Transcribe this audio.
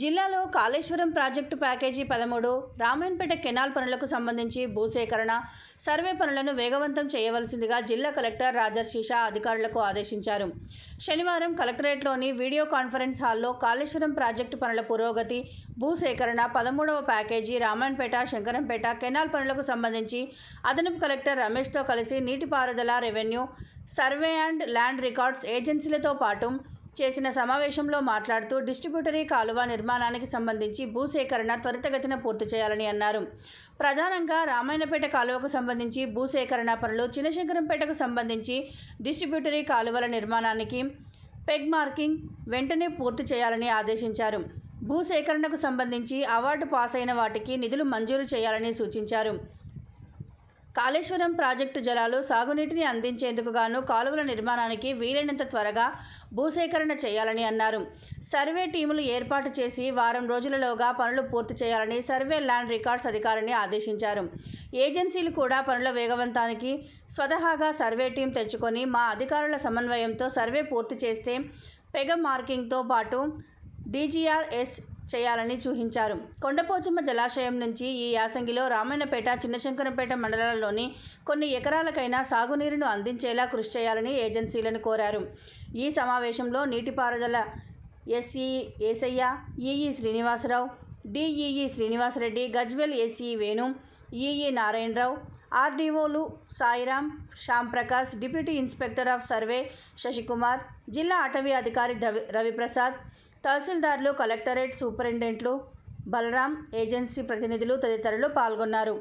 జిల్లాలో Kaleshwaram project package పదమూడు Ramayampet canal పనులకు సంబంధించి భూసేకరణ సర్వే పనులను వేగవంతం చేయవలసిందిగా జిల్లా కలెక్టర్ రాజర్షీషా అధికారులకు ఆదేశించారు శనివారం కలెక్టరేట్లోని వీడియో కాన్ఫరెన్స్ హాల్లో కాళేశ్వరం ప్రాజెక్టు పనుల పురోగతి భూసేకరణ పదమూడవ ప్యాకేజీ రామాయణపేట శంకరంపేట కెనాల్ పనులకు సంబంధించి అదనపు కలెక్టర్ రమేష్తో కలిసి నీటిపారుదల revenue survey and land records ఏజెన్సీలతో పాటు చేసిన సమావేశంలో మాట్లాడుతూ డిస్ట్రిబ్యూటరీ కాలువ నిర్మాణానికి సంబంధించి భూసేకరణ త్వరితగతిన పూర్తి చేయాలని అన్నారు ప్రధానంగా రామాయణపేట కాలువకు సంబంధించి భూసేకరణ పనులు చిన్నశంకరంపేటకు సంబంధించి డిస్ట్రిబ్యూటరీ కాలువల నిర్మాణానికి పెగ్ మార్కింగ్ వెంటనే పూర్తి చేయాలని ఆదేశించారు భూసేకరణకు సంబంధించి అవార్డు పాస్ అయిన వాటికి నిధులు మంజూరు చేయాలని సూచించారు కాళేశ్వరం ప్రాజెక్టు జలాలు సాగునీటిని అందించేందుకు గాను కాలువల నిర్మాణానికి వీలైనంత త్వరగా భూసేకరణ చేయాలని అన్నారు సర్వే టీములు ఏర్పాటు చేసి వారం రోజులలోగా పనులు పూర్తి చేయాలని సర్వే ల్యాండ్ రికార్డ్స్ అధికారిని ఆదేశించారు ఏజెన్సీలు కూడా పనుల వేగవంతానికి స్వతహాగా సర్వే టీం తెచ్చుకొని మా అధికారుల సమన్వయంతో సర్వే పూర్తి చేస్తే పెగ మార్కింగ్తో పాటు డీజీఆర్ఎస్ చేయాలని చూహించారు కొండపోచమ్మ జలాశయం నుంచి ఈ యాసంగిలో రామాయణపేట చిన్నశంకరంపేట మండలాల్లోని కొన్ని ఎకరాలకైనా సాగునీరును అందించేలా కృషి చేయాలని ఏజెన్సీలను కోరారు ఈ సమావేశంలో నీటిపారుదల SE Esayya EE Srinivasarao DEE Srinivasareddy Gajwel AC Venu EE Narayanarao ఆర్డీఓలు Sairam Shyamprakash deputy inspector of survey Sasikumar జిల్లా అటవీ అధికారి రవిప్రసాద్ తహసీల్దార్లు కలెక్టరేట్ సూపరింటెండెంట్లు బలరాం ఏజెన్సీ ప్రతినిధులు తదితరులు పాల్గొన్నారు